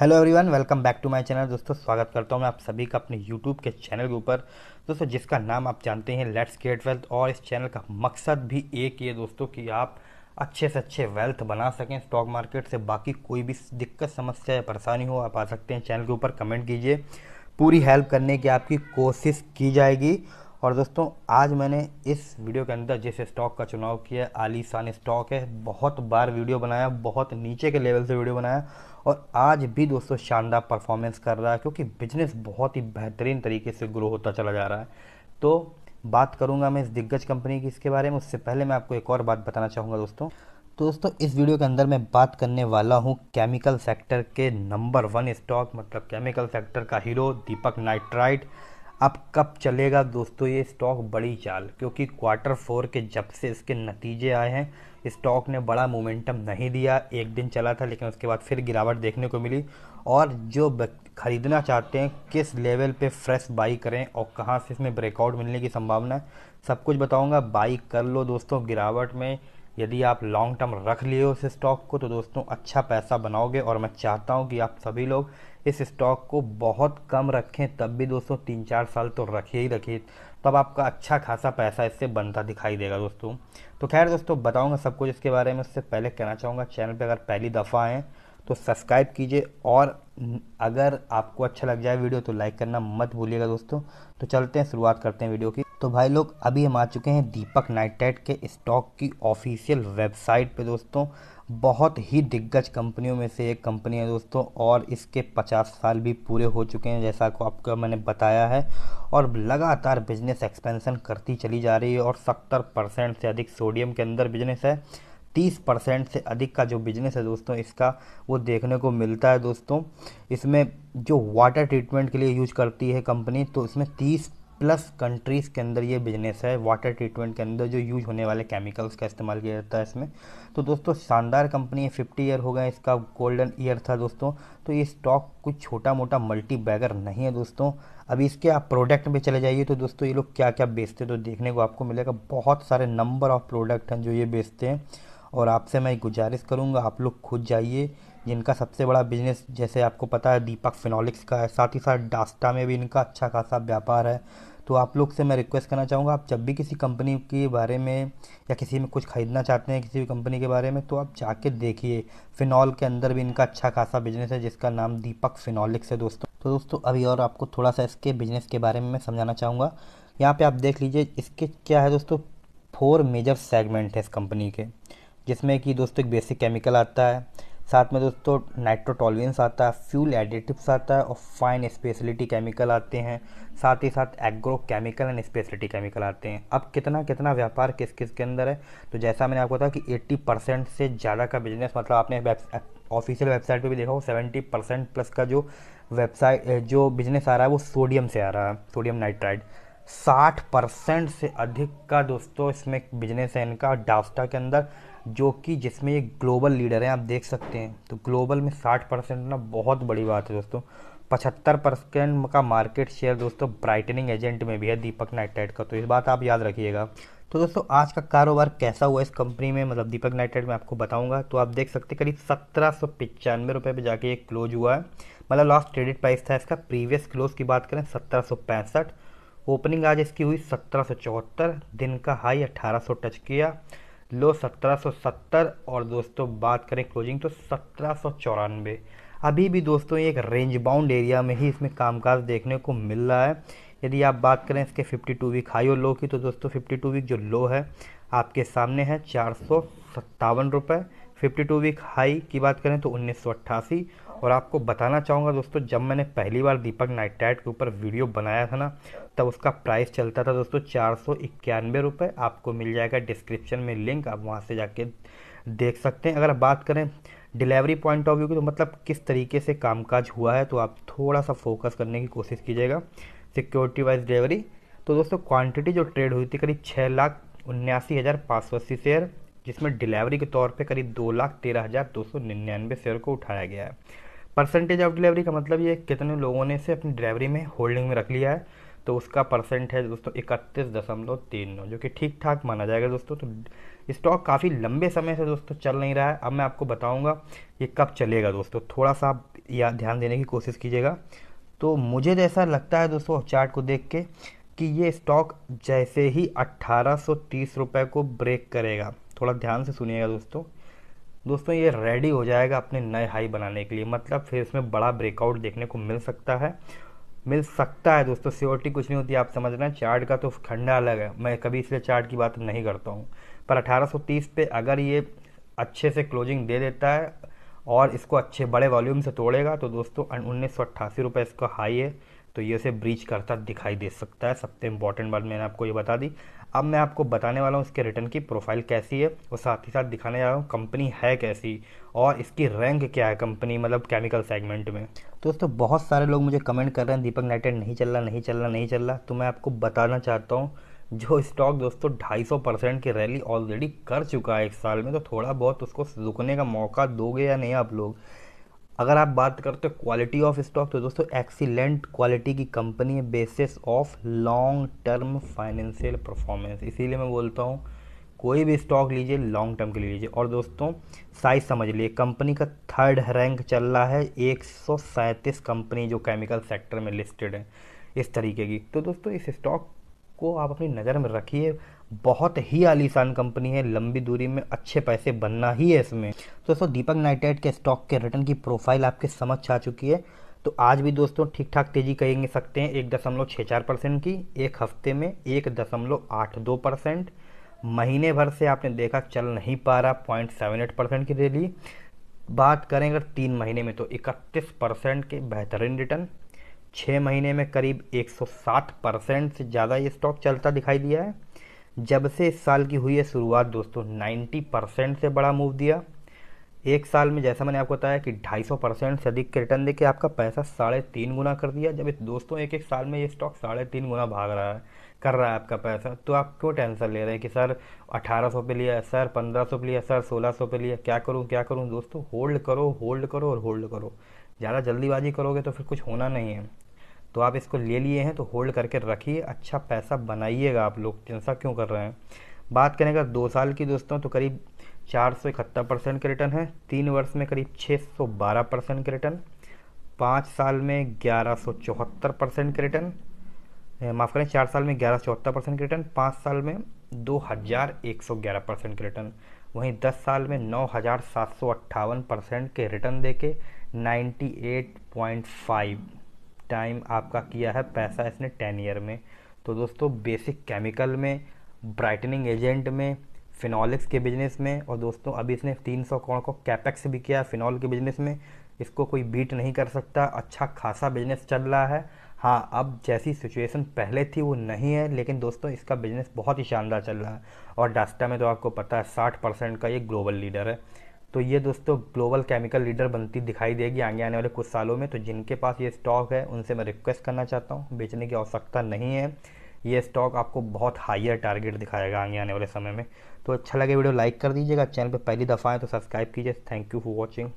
hello everyone welcome back to my channel दोस्तों स्वागत करता हूं मैं आप सभी का अपने यूट्यूब के चैनल के ऊपर दोस्तों जिसका नाम आप जानते हैं लेट्स गेट वेल्थ और इस चैनल का मकसद भी एक ही है दोस्तों कि आप अच्छे से अच्छे वेल्थ बना सकें स्टॉक मार्केट से बाकी कोई भी दिक्कत समस्या या परेशानी हो आप आ सकते हैं चैनल के ऊपर कमेंट कीजिए पूरी हेल्प करने की आपकी कोशिश की जाएगी और दोस्तों आज मैंने इस वीडियो के अंदर जिस स्टॉक का चुनाव किया है आलीशान स्टॉक है बहुत बार वीडियो बनाया बहुत नीचे के लेवल से वीडियो बनाया और आज भी दोस्तों शानदार परफॉर्मेंस कर रहा है क्योंकि बिजनेस बहुत ही बेहतरीन तरीके से ग्रो होता चला जा रहा है तो बात करूंगा मैं इस दिग्गज कंपनी की इसके बारे में उससे पहले मैं आपको एक और बात बताना चाहूँगा दोस्तों तो दोस्तों इस वीडियो के अंदर मैं बात करने वाला हूँ केमिकल सेक्टर के नंबर वन स्टॉक मतलब केमिकल सेक्टर का हीरो दीपक नाइट्राइट अब कब चलेगा दोस्तों ये स्टॉक बड़ी चाल क्योंकि क्वार्टर फोर के जब से इसके नतीजे आए हैं स्टॉक ने बड़ा मोमेंटम नहीं दिया एक दिन चला था लेकिन उसके बाद फिर गिरावट देखने को मिली और जो ख़रीदना चाहते हैं किस लेवल पे फ्रेश बाई करें और कहाँ से इसमें ब्रेकआउट मिलने की संभावना है सब कुछ बताऊँगा बाई कर लो दोस्तों गिरावट में यदि आप लॉन्ग टर्म रख लिए उस स्टॉक को तो दोस्तों अच्छा पैसा बनाओगे और मैं चाहता हूँ कि आप सभी लोग इस स्टॉक को बहुत कम रखें तब भी दोस्तों तीन चार साल तो रखिए ही रखिए तब आपका अच्छा खासा पैसा इससे बनता दिखाई देगा दोस्तों तो खैर दोस्तों बताऊँगा सब कुछ इसके बारे में उससे पहले कहना चाहूँगा चैनल पर अगर पहली दफ़ा आएँ तो सब्सक्राइब कीजिए और अगर आपको अच्छा लग जाए वीडियो तो लाइक करना मत भूलिएगा दोस्तों तो चलते हैं शुरुआत करते हैं वीडियो की तो भाई लोग अभी हम आ चुके हैं दीपक नाइटेट के स्टॉक की ऑफिशियल वेबसाइट पे दोस्तों बहुत ही दिग्गज कंपनियों में से एक कंपनी है दोस्तों और इसके 50 साल भी पूरे हो चुके हैं जैसा को आपको मैंने बताया है और लगातार बिजनेस एक्सपेंशन करती चली जा रही है और सत्तर परसेंट से अधिक सोडियम के अंदर बिजनेस है तीस परसेंट से अधिक का जो बिजनेस है दोस्तों इसका वो देखने को मिलता है दोस्तों इसमें जो वाटर ट्रीटमेंट के लिए यूज करती है कंपनी तो इसमें तीस प्लस कंट्रीज़ के अंदर ये बिजनेस है वाटर ट्रीटमेंट के अंदर जो यूज होने वाले केमिकल्स का इस्तेमाल किया जाता है इसमें तो दोस्तों शानदार कंपनी है फिफ्टी ईयर हो गए इसका गोल्डन ईयर था दोस्तों तो ये स्टॉक कुछ छोटा मोटा मल्टी बैगर नहीं है दोस्तों अभी इसके आप प्रोडक्ट में चले जाइए तो दोस्तों ये लोग क्या क्या बेचते हैं तो देखने को आपको मिलेगा बहुत सारे नंबर ऑफ प्रोडक्ट हैं जो ये बेचते हैं और आपसे मैं गुजारिश करूँगा आप लोग खुद जाइए जिनका सबसे बड़ा बिजनेस जैसे आपको पता है दीपक फिनॉलिक्स का है साथ ही साथ डास्टा में भी इनका अच्छा खासा व्यापार है तो आप लोग से मैं रिक्वेस्ट करना चाहूँगा आप जब भी किसी कंपनी के बारे में या किसी में कुछ ख़रीदना चाहते हैं किसी भी कंपनी के बारे में तो आप जाके देखिए फिनॉल के अंदर भी इनका अच्छा खासा बिजनेस है जिसका नाम दीपक फिनॉलिक्स है दोस्तों तो दोस्तों अभी और आपको थोड़ा सा इसके बिज़नेस के बारे में मैं समझाना चाहूँगा यहाँ पर आप देख लीजिए इसके क्या है दोस्तों फोर मेजर सेगमेंट है इस कंपनी के जिसमें कि दोस्तों एक बेसिक केमिकल आता है साथ में दोस्तों नाइट्रोटॉलविन्स आता है फ्यूल एडिटिव्स आता है और फाइन स्पेशलिटी केमिकल आते हैं साथ ही साथ agro chemical and speciality chemical आते हैं अब कितना कितना व्यापार किस किस के अंदर है तो जैसा मैंने आपको बताया कि 80 परसेंट से ज़्यादा का बिजनेस मतलब आपने ऑफिशियल वेबसाइट पर भी देखा हो सेवेंटी परसेंट प्लस का जो वेबसाइट जो बिजनेस आ रहा है वो सोडियम से आ रहा है सोडियम नाइट्राइड साठ परसेंट से अधिक का दोस्तों इसमें बिजनेस है इनका डास्टा के अंदर जो कि जिसमें ये ग्लोबल लीडर हैं आप देख सकते हैं तो ग्लोबल में साठ परसेंट ना बहुत बड़ी बात है दोस्तों पचहत्तर परसेंट का मार्केट शेयर दोस्तों ब्राइटनिंग एजेंट में भी है दीपक नाइटेड का तो इस बात आप याद रखिएगा तो दोस्तों आज का कारोबार कैसा हुआ इस कंपनी में मतलब दीपक नाइटेड में आपको बताऊंगा तो आप देख सकते करीब सत्रह सौ पचानवे रुपये पर जाके ये क्लोज हुआ है मतलब लास्ट क्रेडिट प्राइस था इसका प्रीवियस क्लोज की बात करें सत्रह सौ पैंसठ ओपनिंग आज इसकी हुई सत्रह सौ चौहत्तर दिन का हाई अट्ठारह सौ टच किया लो 1770 और दोस्तों बात करें क्लोजिंग तो सत्रह अभी भी दोस्तों एक रेंज बाउंड एरिया में ही इसमें कामकाज देखने को मिल रहा है यदि आप बात करें इसके 52 वीक हाई और लो की तो दोस्तों 52 वीक जो लो है आपके सामने है चार सौ सत्तावन रुपये फिफ्टी वीक हाई की बात करें तो उन्नीस सौ अट्ठासी और आपको बताना चाहूँगा दोस्तों जब मैंने पहली बार दीपक नाइट्राइट के ऊपर वीडियो बनाया था ना तब उसका प्राइस चलता था दोस्तों चार सौ इक्यानवे रुपये आपको मिल जाएगा डिस्क्रिप्शन में लिंक आप वहाँ से जाके देख सकते हैं अगर बात करें डिलीवरी पॉइंट ऑफ व्यू की तो मतलब किस तरीके से कामकाज हुआ है तो आप थोड़ा सा फोकस करने की कोशिश कीजिएगा सिक्योरिटी वाइज डिलीवरी तो दोस्तों क्वांटिटी जो ट्रेड हुई थी करीब छः लाख उन्यासी हज़ार पाँच सौ अस्सी शेयर जिसमें डिलीवरी के तौर पे करीब दो लाख तेरह हज़ार दो सौ निन्यानवे शेयर को उठाया गया है परसेंटेज ऑफ डिलीवरी का मतलब ये कितने लोगों ने इसे अपनी डिलीवरी में होल्डिंग में रख लिया है तो उसका परसेंट है दोस्तों इकतीस दशमलव तीन नौ जो कि ठीक ठाक माना जाएगा दोस्तों तो स्टॉक काफ़ी लंबे समय से दोस्तों चल नहीं रहा है अब मैं आपको बताऊंगा ये कब चलेगा दोस्तों थोड़ा सा आप या ध्यान देने की कोशिश कीजिएगा तो मुझे जैसा लगता है दोस्तों चार्ट को देख के कि ये स्टॉक जैसे ही अट्ठारह सौ तीस रुपये को ब्रेक करेगा थोड़ा ध्यान से सुनिएगा दोस्तों दोस्तों ये रेडी हो जाएगा अपने नए हाई बनाने के लिए मतलब फिर इसमें बड़ा ब्रेकआउट देखने को मिल सकता है मिल सकता है दोस्तों सियोरिटी कुछ नहीं होती आप समझ रहे हैं चार्ट का तो खंडा अलग है मैं कभी इसलिए चार्ट की बात नहीं करता हूँ पर 1830 पे अगर ये अच्छे से क्लोजिंग दे देता है और इसको अच्छे बड़े वॉल्यूम से तोड़ेगा तो दोस्तों उन्नीस सौ रुपये इसका हाई है तो ये उसे ब्रीच करता दिखाई दे सकता है सबसे इंपॉर्टेंट बात मैंने आपको ये बता दी अब मैं आपको बताने वाला हूँ इसके रिटर्न की प्रोफाइल कैसी है और साथ ही साथ दिखाने जा रहा हूँ कंपनी है कैसी और इसकी रैंक क्या है कंपनी मतलब केमिकल सेगमेंट में तो दोस्तों बहुत सारे लोग मुझे कमेंट कर रहे हैं दीपक नाइटेड नहीं चल रहा नहीं चल रहा नहीं चल रहा तो मैं आपको बताना चाहता हूँ जो स्टॉक दोस्तों 250 परसेंट की रैली ऑलरेडी कर चुका है एक साल में तो थोड़ा बहुत उसको रुकने का मौका दोगे या नहीं आप लोग अगर आप बात करते हो क्वालिटी ऑफ स्टॉक तो दोस्तों एक्सीलेंट क्वालिटी की कंपनी है basis of long term financial performance इसीलिए मैं बोलता हूँ कोई भी स्टॉक लीजिए लॉन्ग टर्म के लिए लीजिए और दोस्तों साइज समझ लीजिए कंपनी का थर्ड रैंक चल रहा है एक कंपनी जो केमिकल सेक्टर में लिस्टेड है इस तरीके की तो दोस्तों इस स्टॉक को आप अपनी नज़र में रखिए बहुत ही आलीशान कंपनी है लंबी दूरी में अच्छे पैसे बनना ही है इसमें तो दोस्तों दीपक नाइटेड के स्टॉक के रिटर्न की प्रोफाइल आपके समझ आ चुकी है तो आज भी दोस्तों ठीक ठाक तेज़ी कहेंगे सकते हैं एक दशमलव छः चार परसेंट की एक हफ्ते में एक दशमलव आठ दो परसेंट महीने भर से आपने देखा चल नहीं पा रहा पॉइंट सेवन एट परसेंट की रैली बात करें अगर तीन महीने में तो इकतीस परसेंट के बेहतरीन रिटर्न छः महीने में करीब 160 परसेंट से ज़्यादा ये स्टॉक चलता दिखाई दिया है जब से इस साल की हुई है शुरुआत दोस्तों 90 परसेंट से बड़ा मूव दिया एक साल में जैसा मैंने आपको बताया कि 250 परसेंट से अधिक के रिटर्न देके आपका पैसा साढ़े तीन गुना कर दिया जब दोस्तों एक एक साल में ये स्टॉक साढ़े तीन गुना भाग रहा है कर रहा है आपका पैसा तो आप क्यों टेंशन ले रहे हैं कि सर 1800 पे लिया सर 1500 पे लिया सर 1600 पे लिया क्या करूँ क्या करूँ दोस्तों होल्ड करो होल्ड करो और होल्ड करो ज़्यादा जल्दीबाजी करोगे तो फिर कुछ होना नहीं है तो आप इसको ले लिए हैं तो होल्ड करके रखिए अच्छा पैसा बनाइएगा आप लोग टेंसा क्यों कर रहे हैं बात करें अगर दो साल की दोस्तों तो करीब चार सौ इकहत्तर परसेंट के रिटर्न है तीन वर्ष में करीब छः सौ बारह परसेंट के रिटर्न पाँच साल में ग्यारह सौ चौहत्तर परसेंट के रिटर्न माफ़ करें चार साल में ग्यारह सौ चौहत्तर परसेंट के रिटर्न पाँच साल में दो हज़ार एक सौ ग्यारह परसेंट के रिटर्न वहीं दस साल में नौ हज़ार सात सौ अट्ठावन परसेंट के रिटर्न दे के ninety eight point five time आपका किया है पैसा इसने टेन ईयर में तो दोस्तों बेसिक केमिकल में ब्राइटनिंग एजेंट में फिनॉलिक्स के बिजनेस में और दोस्तों अभी इसने 300 करोड़ को कैपेक्स भी किया फिनॉल के बिजनेस में इसको कोई बीट नहीं कर सकता अच्छा खासा बिजनेस चल रहा है हाँ अब जैसी सिचुएशन पहले थी वो नहीं है लेकिन दोस्तों इसका बिज़नेस बहुत ही शानदार चल रहा है और डास्टा में तो आपको पता है साठ परसेंट का ये ग्लोबल लीडर है तो ये दोस्तों ग्लोबल केमिकल लीडर बनती दिखाई देगी आगे आने वाले कुछ सालों में तो जिनके पास ये स्टॉक है उनसे मैं रिक्वेस्ट करना चाहता हूँ बेचने की आवश्यकता नहीं है ये स्टॉक आपको बहुत हाइयर टारगेट दिखाएगा आगे आने वाले समय में तो अच्छा लगे वीडियो लाइक कर दीजिएगा चैनल पर पहली दफ़ा है तो सब्सक्राइब कीजिए थैंक यू फॉर वॉचिंग